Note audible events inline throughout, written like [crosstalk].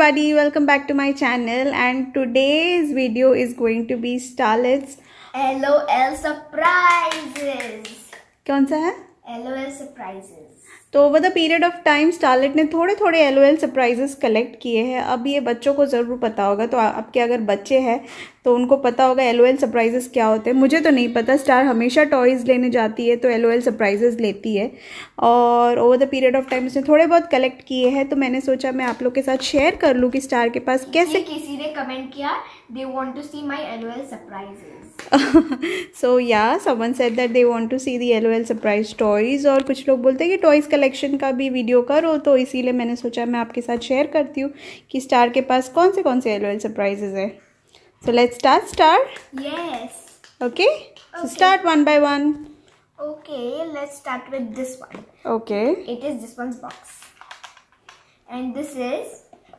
everybody welcome back to my channel and today's video is going to be starlets lol surprises kaun sa hai तो over the period of time starlet ने थोड़े थोड़े L surprises collect किए हैं अब ये बच्चों को ज़रूर पता होगा तो आपके अगर बच्चे हैं तो उनको पता होगा एल सरप्राइजेस क्या होते हैं मुझे तो नहीं पता स्टार हमेशा टॉयज़ लेने जाती है तो एल सरप्राइजेस लेती है और over the period of time उसने थोड़े बहुत कलेक्ट किए हैं तो मैंने सोचा मैं आप लोग के साथ शेयर कर लूँ कि स्टार के पास कैसे किसी ने कमेंट किया they want to see my L surprises so yeah someone said that they want to see the L L surprise toys और कुछ लोग बोलते हैं कि टॉयज़ कलेक्शन का भी वीडियो करो तो इसीलिए मैंने सोचा मैं आपके साथ शेयर करती हूँ कि स्टार के पास कौन से कौन से एल एल सरप्राइजेज है so let start star okay start one by one okay start with this one okay it is this one box and this is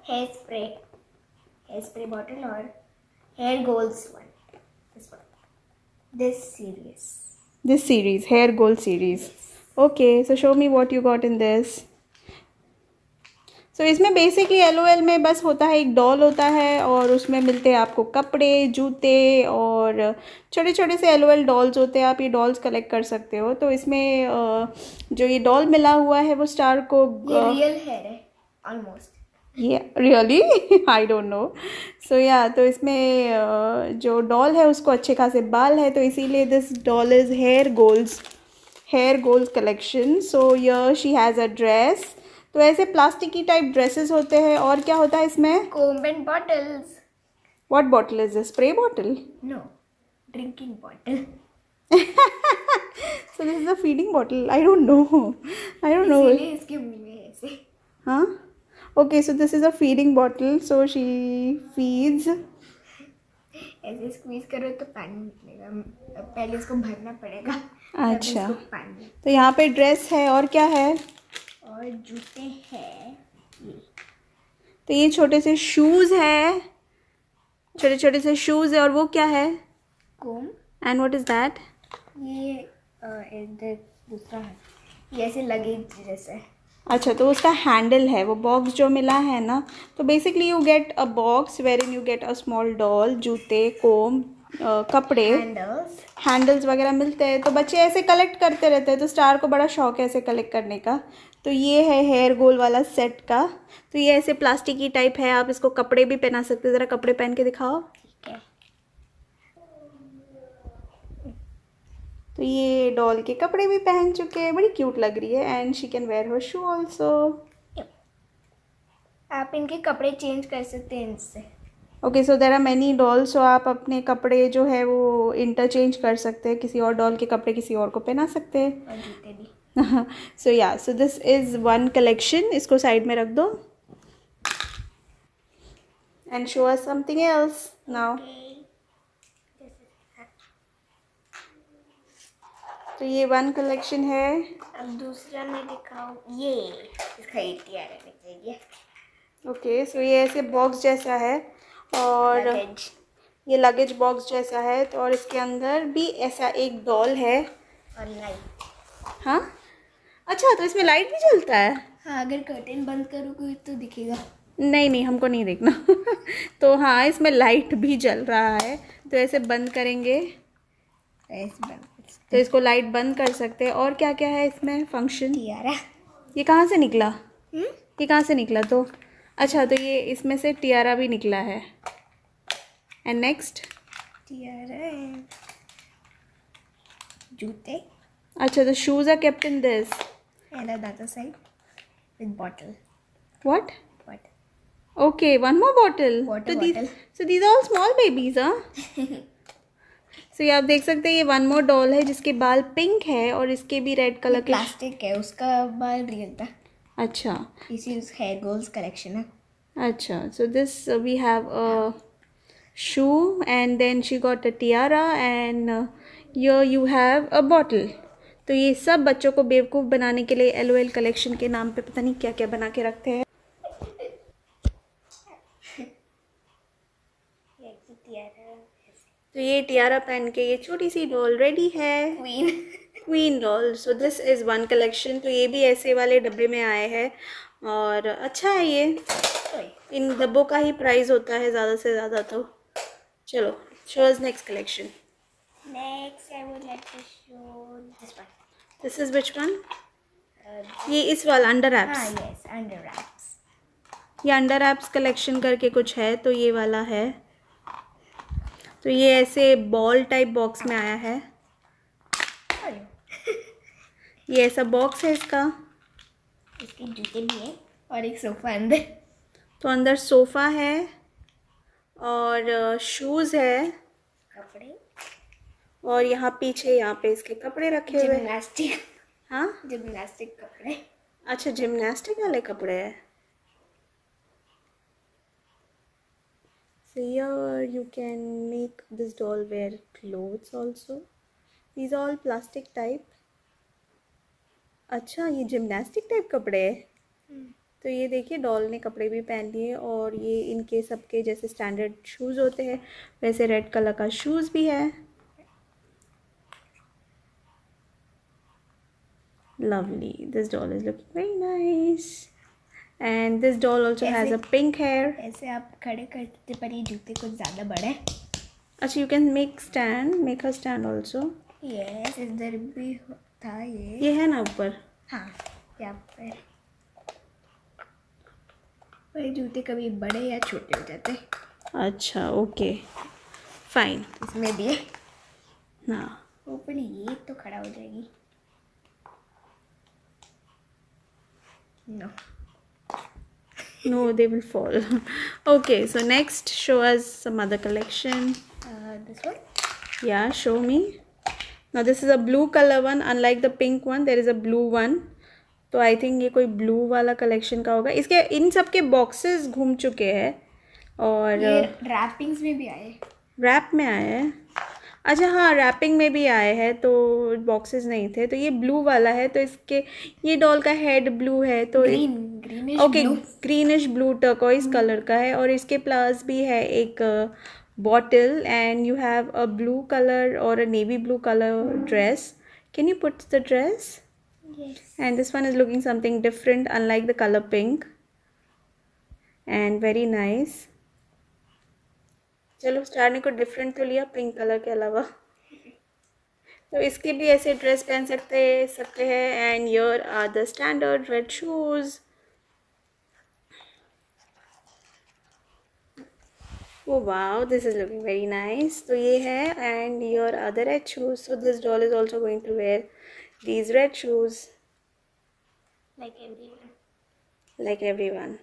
hair spray hair spray bottle और hair goals one This series. This series, hair goal series. Okay, so show me what you got in this. So so, इसमें basically L O L में बस होता है एक doll होता है और उसमें मिलते हैं आपको कपड़े जूते और छोटे छोटे से एल डॉल्स होते हैं आप ये डॉल्स कलेक्ट कर सकते हो तो इसमें जो ये डॉल मिला हुआ है वो स्टार को रियल हेयर है ऑलमोस्ट ये really I don't know so या तो इसमें जो डॉल है उसको अच्छे खासे बाल है तो इसीलिए this doll is hair goals hair goals collection so yeah she has a dress तो ऐसे प्लास्टिक की टाइप ड्रेसेस होते हैं और क्या होता है इसमें comb and bottles what bottle is spray bottle no drinking bottle so this is a feeding bottle I don't know I don't know इसके मुंह में ऐसे हाँ okay so this is a feeding bottle so she feeds ऐसे squeeze करो तो पानी निकलेगा पहले इसको भरना पड़ेगा अच्छा पानी तो यहाँ पे ड्रेस है और क्या है और जूते हैं तो ये छोटे से शूज है छोटे छोटे से शूज है और वो क्या है comb and what is that ये दूसरा है ये ऐसे लगेज जैसे अच्छा तो उसका हैंडल है वो बॉक्स जो मिला है ना तो basically you get a box where in you get a small doll जूते कोम कपड़े हैंडल्स वगैरह मिलते हैं तो बच्चे ऐसे कलेक्ट करते रहते हैं तो स्टार को बड़ा शौक है ऐसे कलेक्ट करने का तो ये है हेयर गोल वाला सेट का तो ये ऐसे प्लास्टिक की टाइप है आप इसको कपड़े भी पहना सकते ज़रा कपड़े पहन के दिखाओ तो ये डॉल के कपड़े भी पहन चुके हैं बड़ी क्यूट लग रही है and she can wear her shoe also आप इनके कपड़े चेंज कर सकते हैं इनसे okay so there are many doll so आप अपने कपड़े जो है वो इंटरचेंज कर सकते हैं किसी और डॉल के कपड़े किसी और को पहना सकते हैं so yeah so this is one collection इसको साइड में रख दो and show us something else now तो ये वन कलेक्शन है अब दूसरा मैं दिखाऊँ ये इसका एक ही आना चाहिए ओके सो ये ऐसे बॉक्स जैसा है और लगेज। ये लगेज बॉक्स जैसा है तो और इसके अंदर भी ऐसा एक डॉल है और लाइट हाँ अच्छा तो इसमें लाइट भी जलता है हाँ अगर कर्टेन बंद करोगे तो दिखेगा नहीं नहीं हमको नहीं देखना [laughs] तो हाँ इसमें लाइट भी जल रहा है तो ऐसे बंद करेंगे ऐसे बंद तो इसको लाइट बंद कर सकते हैं और क्या क्या है इसमें फंक्शन टियारा ये कहाँ से निकला हम्म? ये कहाँ से निकला तो अच्छा तो ये इसमें से टियारा भी निकला है एंड नेक्स्ट जूते अच्छा तो shoes are captain this what okay one more bottle so these are small babies हाँ सो ये आप देख सकते हैं ये वन मोर डॉल है जिसके बाल पिंक है और इसके भी रेड कलर के प्लास्टिक है उसका बाल रियल था अच्छा इसी हेयर गोल्स कलेक्शन है अच्छा so this we have a shoe and then she got a tiara and yo you have a bottle तो ये सब बच्चों को बेवकूफ़ बनाने के लिए एल कलेक्शन के नाम पे पता नहीं क्या क्या बना के रखते हैं ये टियारा पहन के ये छोटी सी डॉल रेडी है queen queen doll so this is one collection तो ये भी ऐसे वाले डब्बे में आए हैं और अच्छा है ये इन डब्बों का ही प्राइस होता है ज़्यादा से ज़्यादा तो चलो is next collection this is would one uh, ये इस वाला अंडर एप्स हाँ, ये अंडर एप्स कलेक्शन करके कुछ है तो ये वाला है तो ये ऐसे बॉल टाइप बॉक्स में आया है [laughs] ये ऐसा बॉक्स है इसका इसकी जूते भी है और एक सोफ़ा अंदर तो अंदर सोफ़ा है और शूज़ है कपड़े और यहाँ पीछे यहाँ पे इसके कपड़े रखे हुए जिम्नास्टिक हाँ जिम्नास्टिक कपड़े अच्छा जिम्नास्टिक वाले कपड़े हैं so here you can make this doll wear clothes also these are all plastic type अच्छा ये gymnastic type कपड़े है hmm. तो ये देखिए डॉल ने कपड़े भी पहन लिए और ये इनके सबके जैसे स्टैंडर्ड शूज़ होते हैं वैसे रेड कलर का शूज़ भी है lovely this doll is looking very nice and this doll also has a pink hair ऐसे आप खड़े करते पर ये जूते कुछ ज़्यादा बड़े अच्छा you can make stand make a stand also yes इधर भी था ये ये है ना ऊपर हाँ यहाँ पर पर जूते कभी बड़े या छोटे हो जाते अच्छा ओके फाइन इसमें भी ना ऊपर ये तो खड़ा हो जाएगी no no. no they will fall okay so next show us some other collection uh, this one yeah show me now this is a blue color one unlike the pink one there is a blue one तो I think ये कोई blue वाला collection का होगा इसके इन सब के boxes घूम चुके हैं और रैपिंग्स में भी आए रैप में आए हैं अच्छा हाँ रैपिंग में भी आए हैं तो बॉक्सेस नहीं थे तो ये ब्लू वाला है तो इसके ये डॉल का हेड ब्लू है तो green greenish okay greenish blue turquoise colour का है और इसके प्लस भी है एक bottle and you have a blue colour और a navy blue colour dress can you put the dress and this one is looking something different unlike the colour pink and very nice चलो star ने को different तो लिया pink colour के अलावा तो इसके भी ऐसे ड्रेस पहन सकते सकते हैं and your are the standard red shoes oh wow this is looking very nice तो ये है and your other red shoes so this doll is also going to wear these red shoes like every like everyone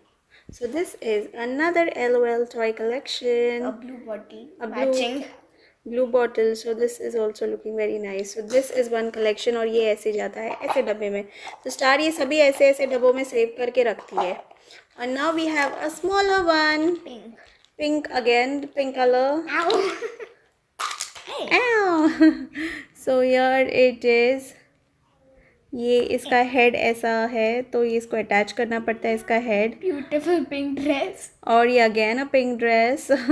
so this is another L O L toy collection blue bottle blue bottle so this is also looking very nice so this is one collection और ये ऐसे जाता है ऐसे डब्बे में तो star ये सभी ऐसे ऐसे डब्बों में सेव करके रखती है और now we have a smaller one pink pink again, the pink color. Ow! Ow! [laughs] so here it is. ये इसका हेड ऐसा है तो ये इसको अटैच करना पड़ता है इसका हेड ब्यूटीफुल पिंक ड्रेस और ये again a pink dress and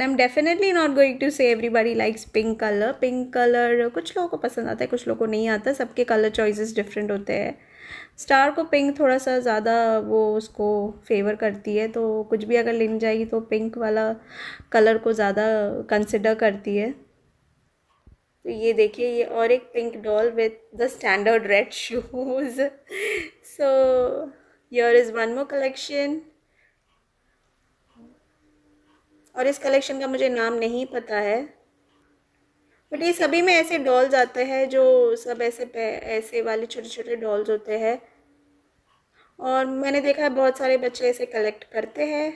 I am definitely not going to say everybody likes pink colour pink colour कुछ लोगों को पसंद आता है कुछ लोगों को नहीं आता सबके कलर चॉइसेस डिफरेंट होते हैं स्टार को पिंक थोड़ा सा ज़्यादा वो उसको फेवर करती है तो कुछ भी अगर लेने जाएगी तो पिंक वाला कलर को ज़्यादा कंसिडर करती है तो ये देखिए ये और एक pink doll with the standard red shoes so your is one more collection और इस कलेक्शन का मुझे नाम नहीं पता है बट ये सभी में ऐसे डॉल्स आते हैं जो सब ऐसे ऐसे वाले छोटे छोटे डॉल्स होते हैं और मैंने देखा है बहुत सारे बच्चे ऐसे कलेक्ट करते हैं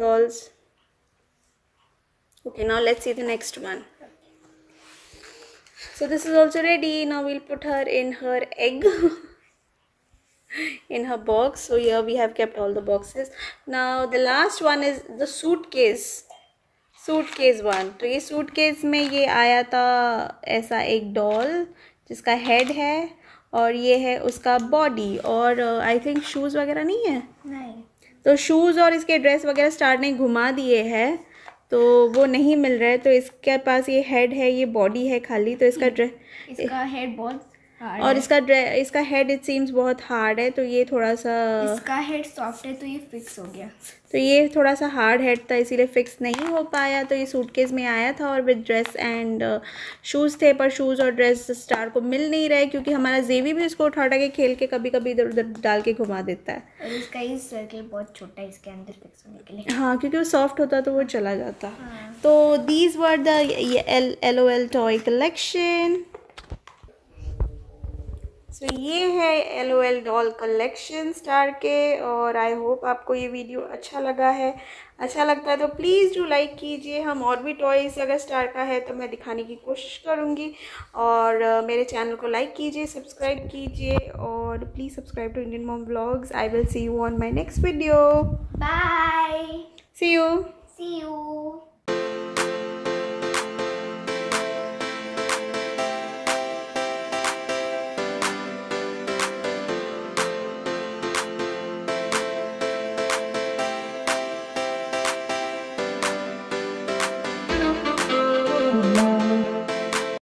dolls okay now let's see the next one so this is also ready now we'll put her in her egg in her box so here we have kept all the boxes now the last one is the suitcase suitcase one so, ये suitcase mein ye aaya tha aisa ek doll jiska head hai और ये है उसका body और I think shoes वगैरह नहीं है नहीं तो शूज़ और इसके ड्रेस वगैरह स्टार ने घुमा दिए हैं तो वो नहीं मिल रहा है तो इसके पास ये हेड है ये बॉडी है खाली तो इसका ड्रेस इसका हेड बहुत हाँ, और इसका इसका हेड इट सीम्स बहुत हार्ड है तो ये थोड़ा सा इसका हेड सॉफ्ट है तो ये फिक्स हो गया तो ये थोड़ा सा हार्ड हेड था इसीलिए फिक्स नहीं हो पाया तो ये सूटकेस में आया था और विद ड्रेस एंड शूज़ थे पर शूज़ और ड्रेस स्टार को मिल नहीं रहे क्योंकि हमारा जेवी भी उसको उठा उठा के खेल के कभी कभी इधर उधर डाल के घुमा देता है और इसका ये सर्कल बहुत छोटा है इसके अंदर फिक्स होने के लिए हाँ क्योंकि वो सॉफ्ट होता तो वो चला जाता हाँ। तो these were the L O L toy collection so so, ये है L O L doll collection star के और आई होप आपको ये वीडियो अच्छा लगा है अच्छा लगता है तो प्लीज़ डू लाइक कीजिए हम और भी टॉयज़ अगर स्टार का है तो मैं दिखाने की कोशिश करूँगी और uh, मेरे चैनल को लाइक कीजिए सब्सक्राइब कीजिए और please subscribe to Indian mom blogs I will see you on my next video bye see you see you